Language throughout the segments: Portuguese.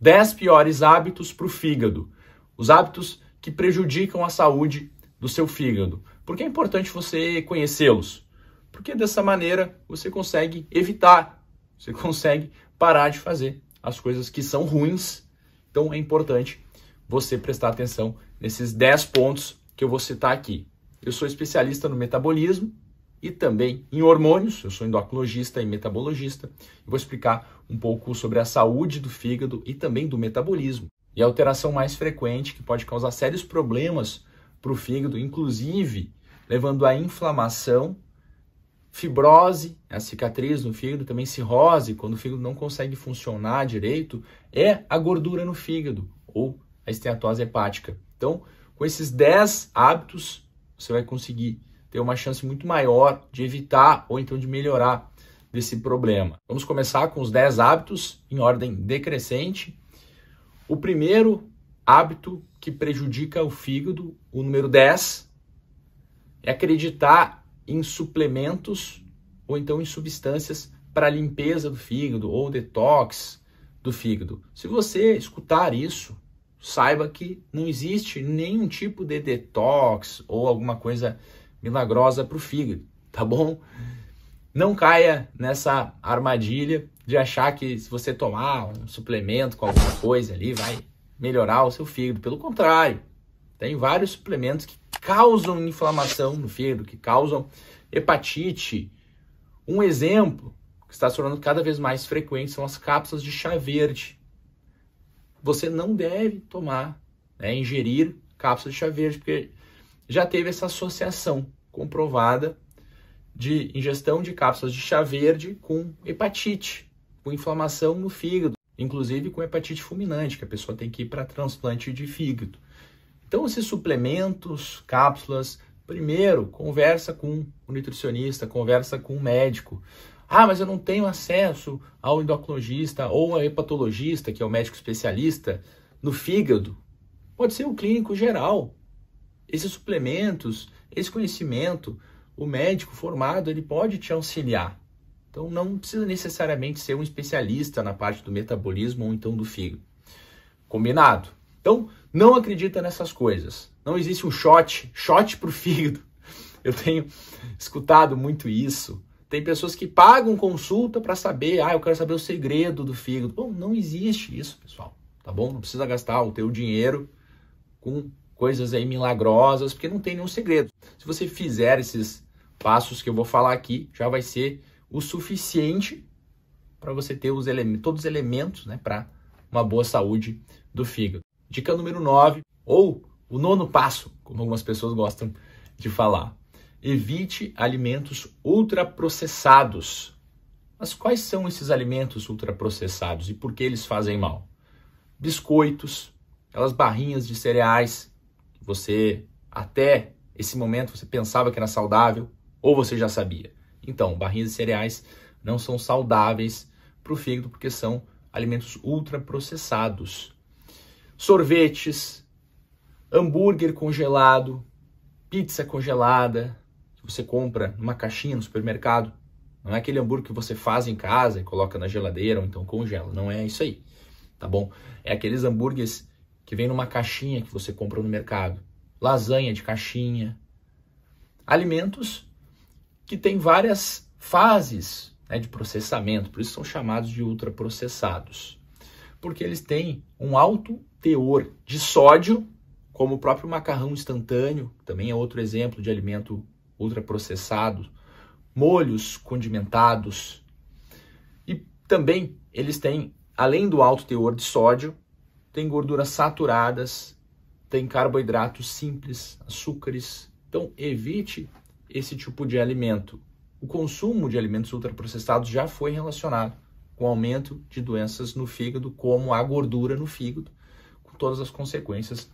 10 piores hábitos para o fígado. Os hábitos que prejudicam a saúde do seu fígado. por que é importante você conhecê-los. Porque dessa maneira você consegue evitar, você consegue parar de fazer as coisas que são ruins. Então é importante você prestar atenção nesses 10 pontos que eu vou citar aqui. Eu sou especialista no metabolismo e também em hormônios, eu sou endocrinologista e metabologista. vou explicar um pouco sobre a saúde do fígado e também do metabolismo. E a alteração mais frequente que pode causar sérios problemas para o fígado, inclusive levando à inflamação, fibrose, a cicatriz no fígado, também cirrose, quando o fígado não consegue funcionar direito, é a gordura no fígado ou a esteatose hepática. Então, com esses 10 hábitos, você vai conseguir ter uma chance muito maior de evitar ou então de melhorar desse problema. Vamos começar com os 10 hábitos em ordem decrescente. O primeiro hábito que prejudica o fígado, o número 10, é acreditar em suplementos ou então em substâncias para limpeza do fígado ou detox do fígado. Se você escutar isso, saiba que não existe nenhum tipo de detox ou alguma coisa milagrosa para o fígado, tá bom? Não caia nessa armadilha de achar que se você tomar um suplemento com alguma coisa ali, vai melhorar o seu fígado. Pelo contrário, tem vários suplementos que causam inflamação no fígado, que causam hepatite. Um exemplo que está se tornando cada vez mais frequente são as cápsulas de chá verde. Você não deve tomar, né, ingerir cápsulas de chá verde, porque já teve essa associação comprovada de ingestão de cápsulas de chá verde com hepatite, com inflamação no fígado, inclusive com hepatite fulminante, que a pessoa tem que ir para transplante de fígado. Então, esses suplementos, cápsulas, primeiro, conversa com o nutricionista, conversa com o médico. Ah, mas eu não tenho acesso ao endocrinologista ou a hepatologista, que é o médico especialista no fígado. Pode ser o clínico geral. Esses suplementos, esse conhecimento o médico formado ele pode te auxiliar. Então não precisa necessariamente ser um especialista na parte do metabolismo ou então do fígado. Combinado? Então não acredita nessas coisas. Não existe um shot, shot para o fígado. Eu tenho escutado muito isso. Tem pessoas que pagam consulta para saber, ah, eu quero saber o segredo do fígado. Bom, não existe isso, pessoal, tá bom? Não precisa gastar o teu dinheiro com coisas aí milagrosas, porque não tem nenhum segredo. Se você fizer esses passos que eu vou falar aqui já vai ser o suficiente para você ter os todos os elementos né, para uma boa saúde do fígado. Dica número 9, ou o nono passo, como algumas pessoas gostam de falar. Evite alimentos ultraprocessados. Mas quais são esses alimentos ultraprocessados e por que eles fazem mal? Biscoitos, aquelas barrinhas de cereais, você até esse momento você pensava que era saudável, ou você já sabia? Então, barrinhas de cereais não são saudáveis para o fígado porque são alimentos ultraprocessados. Sorvetes, hambúrguer congelado, pizza congelada, que você compra numa caixinha no supermercado. Não é aquele hambúrguer que você faz em casa e coloca na geladeira ou então congela. Não é isso aí, tá bom? É aqueles hambúrgueres que vem numa caixinha que você compra no mercado. Lasanha de caixinha. Alimentos que tem várias fases né, de processamento, por isso são chamados de ultraprocessados, porque eles têm um alto teor de sódio, como o próprio macarrão instantâneo, também é outro exemplo de alimento ultraprocessado, molhos condimentados, e também eles têm, além do alto teor de sódio, tem gorduras saturadas, tem carboidratos simples, açúcares. Então evite esse tipo de alimento. O consumo de alimentos ultraprocessados já foi relacionado com o aumento de doenças no fígado, como a gordura no fígado, com todas as consequências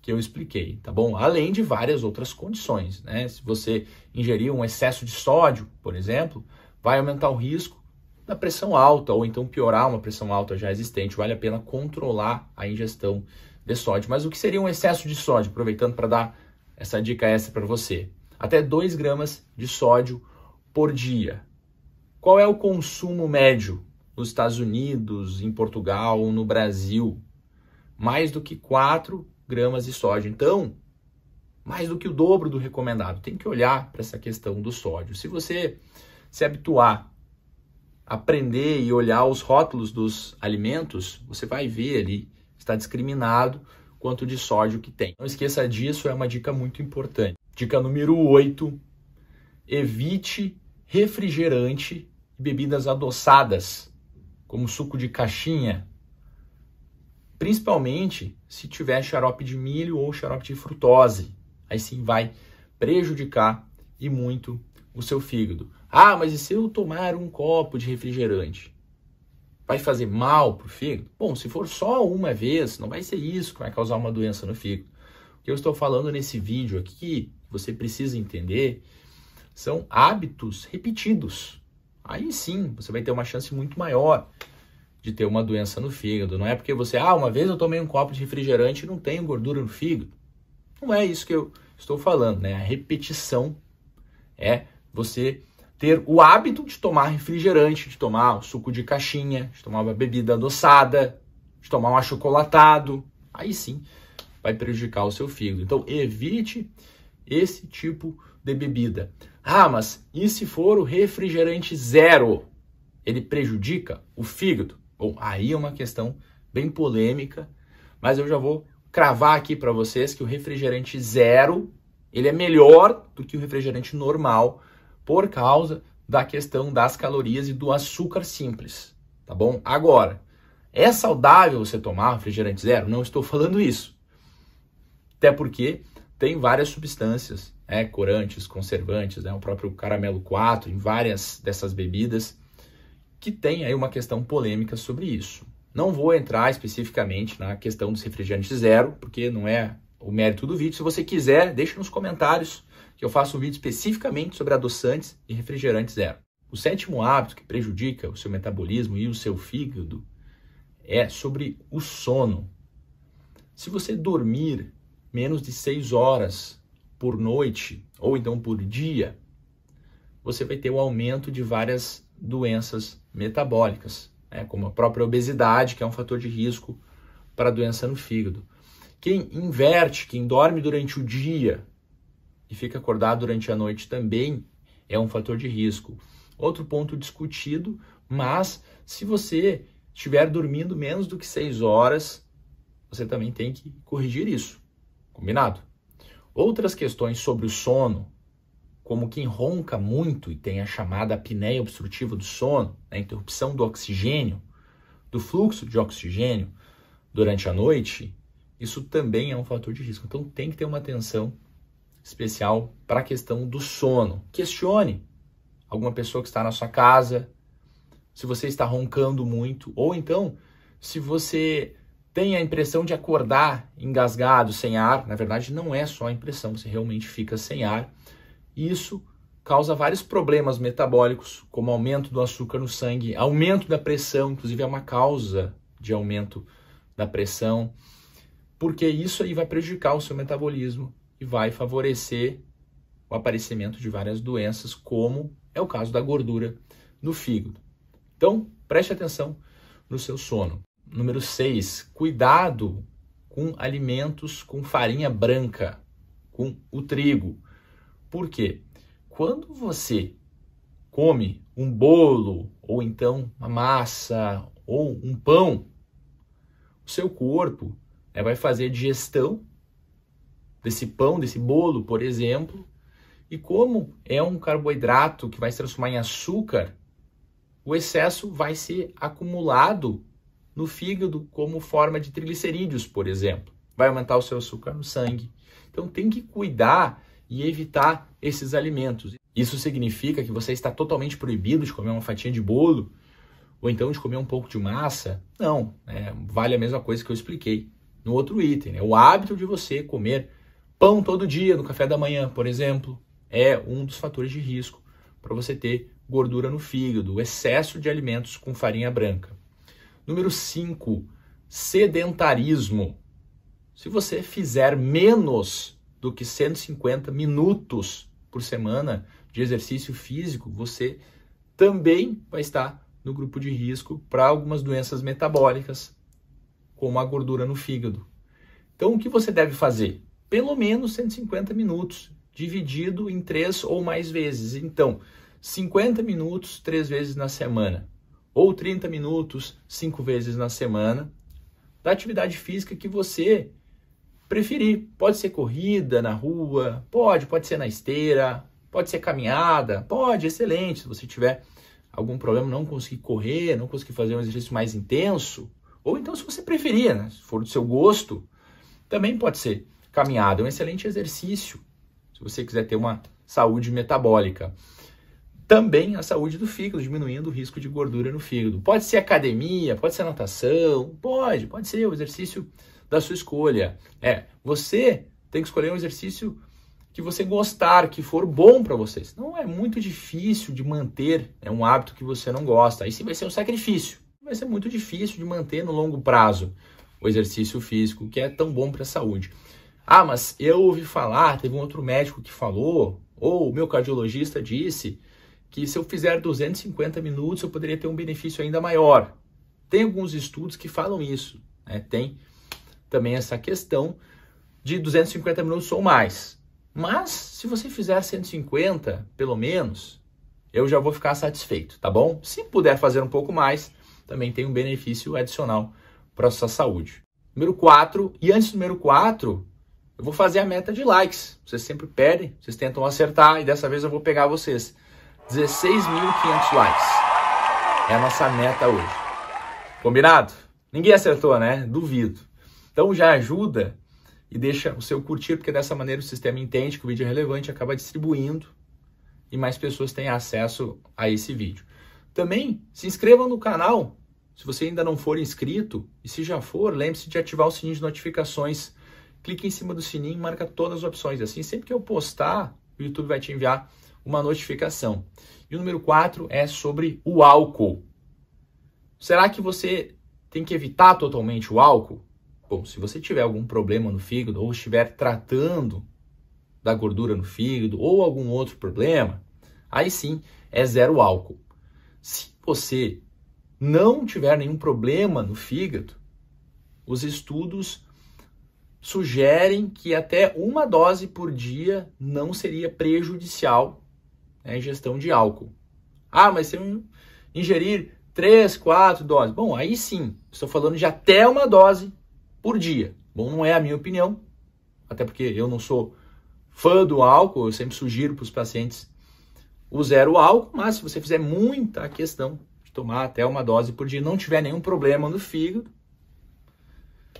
que eu expliquei, tá bom? Além de várias outras condições, né? Se você ingerir um excesso de sódio, por exemplo, vai aumentar o risco da pressão alta ou então piorar uma pressão alta já existente. Vale a pena controlar a ingestão de sódio. Mas o que seria um excesso de sódio? Aproveitando para dar essa dica essa para você até 2 gramas de sódio por dia. Qual é o consumo médio nos Estados Unidos, em Portugal ou no Brasil? Mais do que 4 gramas de sódio. Então, mais do que o dobro do recomendado. Tem que olhar para essa questão do sódio. Se você se habituar, aprender e olhar os rótulos dos alimentos, você vai ver ali está discriminado quanto de sódio que tem. Não esqueça disso, é uma dica muito importante. Dica número 8: evite refrigerante e bebidas adoçadas, como suco de caixinha, principalmente se tiver xarope de milho ou xarope de frutose. Aí sim vai prejudicar e muito o seu fígado. Ah, mas e se eu tomar um copo de refrigerante? Vai fazer mal para o fígado? Bom, se for só uma vez, não vai ser isso que vai causar uma doença no fígado. O que eu estou falando nesse vídeo aqui você precisa entender são hábitos repetidos. Aí sim, você vai ter uma chance muito maior de ter uma doença no fígado. Não é porque você, ah, uma vez eu tomei um copo de refrigerante e não tenho gordura no fígado. Não é isso que eu estou falando, né? A repetição é você ter o hábito de tomar refrigerante, de tomar suco de caixinha, de tomar uma bebida adoçada, de tomar um achocolatado. Aí sim vai prejudicar o seu fígado. Então evite esse tipo de bebida. Ah, mas e se for o refrigerante zero? Ele prejudica o fígado? Bom, aí é uma questão bem polêmica, mas eu já vou cravar aqui para vocês que o refrigerante zero ele é melhor do que o refrigerante normal por causa da questão das calorias e do açúcar simples, tá bom? Agora, é saudável você tomar refrigerante zero? Não estou falando isso. Até porque tem várias substâncias, né, corantes, conservantes, né, o próprio caramelo 4, em várias dessas bebidas, que tem aí uma questão polêmica sobre isso. Não vou entrar especificamente na questão dos refrigerantes zero, porque não é o mérito do vídeo. Se você quiser, deixe nos comentários que eu faço um vídeo especificamente sobre adoçantes e refrigerantes zero. O sétimo hábito que prejudica o seu metabolismo e o seu fígado é sobre o sono. Se você dormir menos de 6 horas por noite ou então por dia, você vai ter o um aumento de várias doenças metabólicas, né? como a própria obesidade, que é um fator de risco para a doença no fígado. Quem inverte, quem dorme durante o dia e fica acordado durante a noite também é um fator de risco. Outro ponto discutido, mas se você estiver dormindo menos do que 6 horas, você também tem que corrigir isso. Combinado? Outras questões sobre o sono, como quem ronca muito e tem a chamada apneia obstrutiva do sono, a né, interrupção do oxigênio, do fluxo de oxigênio durante a noite, isso também é um fator de risco. Então tem que ter uma atenção especial para a questão do sono. Questione alguma pessoa que está na sua casa, se você está roncando muito, ou então se você tem a impressão de acordar engasgado, sem ar. Na verdade, não é só a impressão, você realmente fica sem ar. Isso causa vários problemas metabólicos, como aumento do açúcar no sangue, aumento da pressão, inclusive é uma causa de aumento da pressão, porque isso aí vai prejudicar o seu metabolismo e vai favorecer o aparecimento de várias doenças, como é o caso da gordura no fígado. Então, preste atenção no seu sono número 6, cuidado com alimentos com farinha branca, com o trigo. Por quê? Quando você come um bolo ou então uma massa ou um pão, o seu corpo né, vai fazer digestão desse pão, desse bolo, por exemplo, e como é um carboidrato que vai se transformar em açúcar, o excesso vai ser acumulado no fígado como forma de triglicerídeos, por exemplo. Vai aumentar o seu açúcar no sangue. Então tem que cuidar e evitar esses alimentos. Isso significa que você está totalmente proibido de comer uma fatia de bolo ou então de comer um pouco de massa? Não, né? vale a mesma coisa que eu expliquei no outro item. Né? O hábito de você comer pão todo dia no café da manhã, por exemplo, é um dos fatores de risco para você ter gordura no fígado, excesso de alimentos com farinha branca. Número 5, sedentarismo. Se você fizer menos do que 150 minutos por semana de exercício físico, você também vai estar no grupo de risco para algumas doenças metabólicas, como a gordura no fígado. Então, o que você deve fazer? Pelo menos 150 minutos, dividido em três ou mais vezes. Então, 50 minutos três vezes na semana ou 30 minutos cinco vezes na semana da atividade física que você preferir. Pode ser corrida na rua, pode, pode ser na esteira, pode ser caminhada, pode, excelente. Se você tiver algum problema, não conseguir correr, não conseguir fazer um exercício mais intenso, ou então se você preferir, né? se for do seu gosto, também pode ser caminhada, é um excelente exercício. Se você quiser ter uma saúde metabólica também a saúde do fígado, diminuindo o risco de gordura no fígado. Pode ser academia, pode ser natação, pode, pode ser o exercício da sua escolha. É, você tem que escolher um exercício que você gostar, que for bom para você. Não é muito difícil de manter é um hábito que você não gosta. Aí sim vai ser um sacrifício. Vai ser muito difícil de manter no longo prazo o exercício físico, que é tão bom para a saúde. Ah, mas eu ouvi falar, teve um outro médico que falou, ou meu cardiologista disse, que se eu fizer 250 minutos eu poderia ter um benefício ainda maior. Tem alguns estudos que falam isso, né? tem também essa questão de 250 minutos ou mais. Mas se você fizer 150, pelo menos, eu já vou ficar satisfeito, tá bom? Se puder fazer um pouco mais, também tem um benefício adicional para a sua saúde. Número 4, e antes do número 4, eu vou fazer a meta de likes. Vocês sempre pedem, vocês tentam acertar e dessa vez eu vou pegar vocês. 16.500 likes. É a nossa meta hoje. Combinado? Ninguém acertou, né? Duvido. Então já ajuda e deixa o seu curtir, porque dessa maneira o sistema entende que o vídeo é relevante, acaba distribuindo e mais pessoas têm acesso a esse vídeo. Também se inscreva no canal, se você ainda não for inscrito, e se já for, lembre-se de ativar o sininho de notificações. Clique em cima do sininho, marca todas as opções. Assim, sempre que eu postar, o YouTube vai te enviar uma notificação. E o número 4 é sobre o álcool. Será que você tem que evitar totalmente o álcool? Bom, se você tiver algum problema no fígado ou estiver tratando da gordura no fígado ou algum outro problema, aí sim é zero álcool. Se você não tiver nenhum problema no fígado, os estudos sugerem que até uma dose por dia não seria prejudicial né, ingestão de álcool. Ah, mas se eu ingerir 3, 4 doses, bom, aí sim, estou falando de até uma dose por dia. Bom, não é a minha opinião, até porque eu não sou fã do álcool, eu sempre sugiro para os pacientes o zero álcool, mas se você fizer muita questão de tomar até uma dose por dia, não tiver nenhum problema no fígado,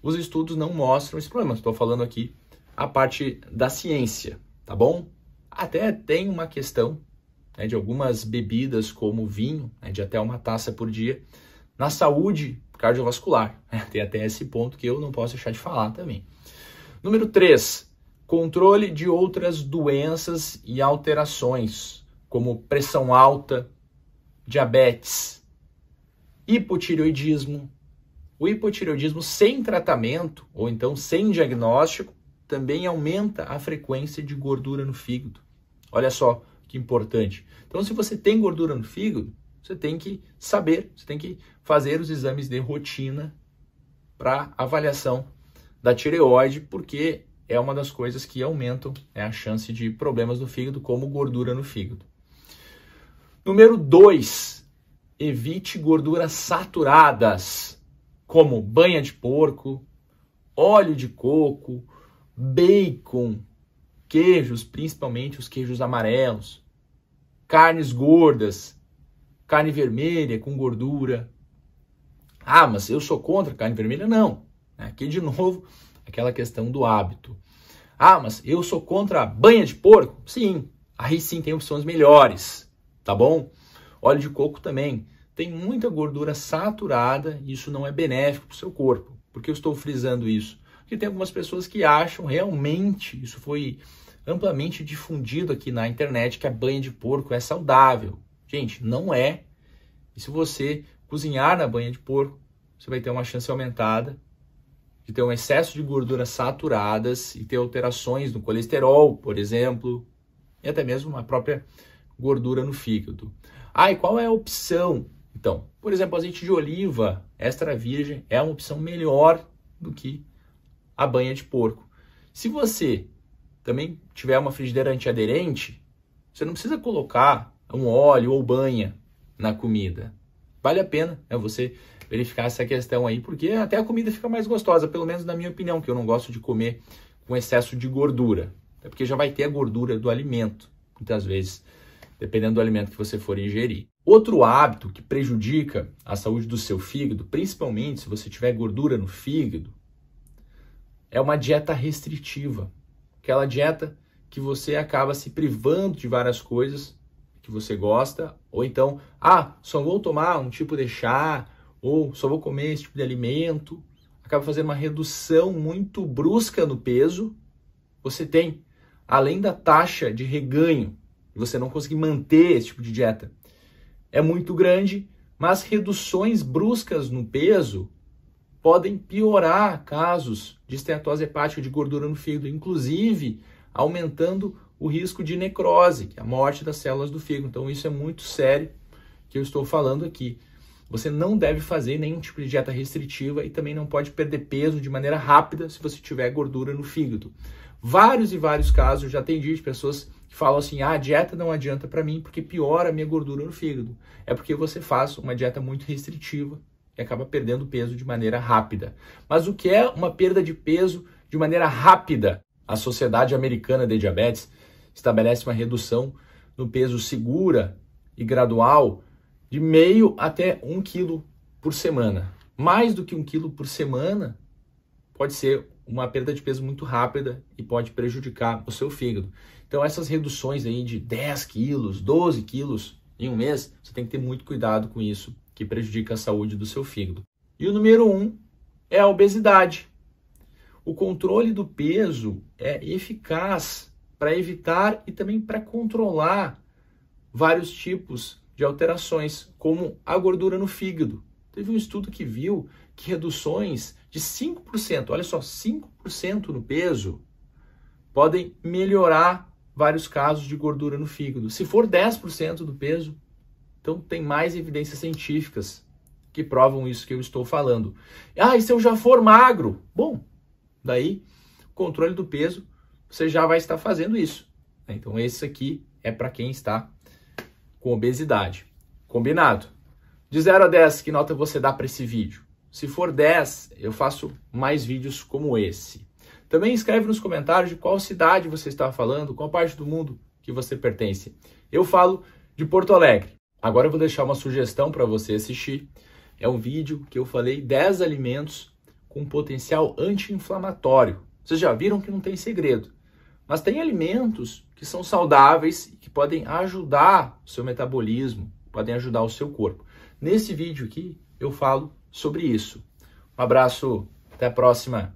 os estudos não mostram esse problema. Estou falando aqui a parte da ciência, tá bom? Até tem uma questão né, de algumas bebidas, como vinho, né, de até uma taça por dia, na saúde cardiovascular. Né? Tem até esse ponto que eu não posso deixar de falar também. Número 3, controle de outras doenças e alterações, como pressão alta, diabetes, hipotireoidismo. O hipotireoidismo sem tratamento, ou então sem diagnóstico, também aumenta a frequência de gordura no fígado. Olha só que importante. Então, se você tem gordura no fígado, você tem que saber, você tem que fazer os exames de rotina para avaliação da tireoide, porque é uma das coisas que aumentam né, a chance de problemas no fígado, como gordura no fígado. Número 2, evite gorduras saturadas, como banha de porco, óleo de coco, bacon, queijos, principalmente os queijos amarelos, carnes gordas, carne vermelha com gordura. Ah, mas eu sou contra carne vermelha? Não. Aqui de novo, aquela questão do hábito. Ah, mas eu sou contra a banha de porco? Sim, aí sim tem opções melhores, tá bom? Óleo de coco também. Tem muita gordura saturada, e isso não é benéfico para o seu corpo. Por que eu estou frisando isso? porque tem algumas pessoas que acham realmente, isso foi amplamente difundido aqui na internet, que a banha de porco é saudável. Gente, não é. E se você cozinhar na banha de porco, você vai ter uma chance aumentada de ter um excesso de gorduras saturadas e ter alterações no colesterol, por exemplo, e até mesmo uma própria gordura no fígado. Ah, e qual é a opção? Então, por exemplo, azeite de oliva extra virgem é uma opção melhor do que a banha de porco. Se você também tiver uma frigideira antiaderente, você não precisa colocar um óleo ou banha na comida. Vale a pena né, você verificar essa questão aí, porque até a comida fica mais gostosa, pelo menos na minha opinião, que eu não gosto de comer com excesso de gordura. é porque já vai ter a gordura do alimento, muitas vezes, dependendo do alimento que você for ingerir. Outro hábito que prejudica a saúde do seu fígado, principalmente se você tiver gordura no fígado, é uma dieta restritiva, aquela dieta que você acaba se privando de várias coisas que você gosta, ou então, ah, só vou tomar um tipo de chá, ou só vou comer esse tipo de alimento, acaba fazendo uma redução muito brusca no peso, você tem, além da taxa de reganho, você não conseguir manter esse tipo de dieta, é muito grande, mas reduções bruscas no peso podem piorar casos de esteatose hepática de gordura no fígado, inclusive aumentando o risco de necrose, que é a morte das células do fígado. Então, isso é muito sério que eu estou falando aqui. Você não deve fazer nenhum tipo de dieta restritiva e também não pode perder peso de maneira rápida se você tiver gordura no fígado. Vários e vários casos já atendi de pessoas que falam assim: ah, a dieta não adianta para mim porque piora a minha gordura no fígado. É porque você faz uma dieta muito restritiva e acaba perdendo peso de maneira rápida. Mas o que é uma perda de peso de maneira rápida? A Sociedade Americana de Diabetes estabelece uma redução no peso segura e gradual de meio até um quilo por semana. Mais do que um quilo por semana pode ser uma perda de peso muito rápida e pode prejudicar o seu fígado. Então essas reduções aí de 10 quilos, 12 quilos em um mês, você tem que ter muito cuidado com isso que prejudica a saúde do seu fígado. E o número um é a obesidade. O controle do peso é eficaz para evitar e também para controlar vários tipos de alterações, como a gordura no fígado. Teve um estudo que viu que reduções de 5%, olha só, 5% no peso, podem melhorar vários casos de gordura no fígado. Se for 10% do peso, então tem mais evidências científicas que provam isso que eu estou falando. Ah, e se eu já for magro? Bom, daí controle do peso, você já vai estar fazendo isso. Então esse aqui é para quem está com obesidade. Combinado? De 0 a 10, que nota você dá para esse vídeo? Se for 10, eu faço mais vídeos como esse. Também escreve nos comentários de qual cidade você está falando, qual parte do mundo que você pertence. Eu falo de Porto Alegre. Agora eu vou deixar uma sugestão para você assistir. É um vídeo que eu falei 10 alimentos com potencial anti-inflamatório. Vocês já viram que não tem segredo. Mas tem alimentos que são saudáveis e que podem ajudar o seu metabolismo, podem ajudar o seu corpo. Nesse vídeo aqui eu falo sobre isso. Um abraço, até a próxima.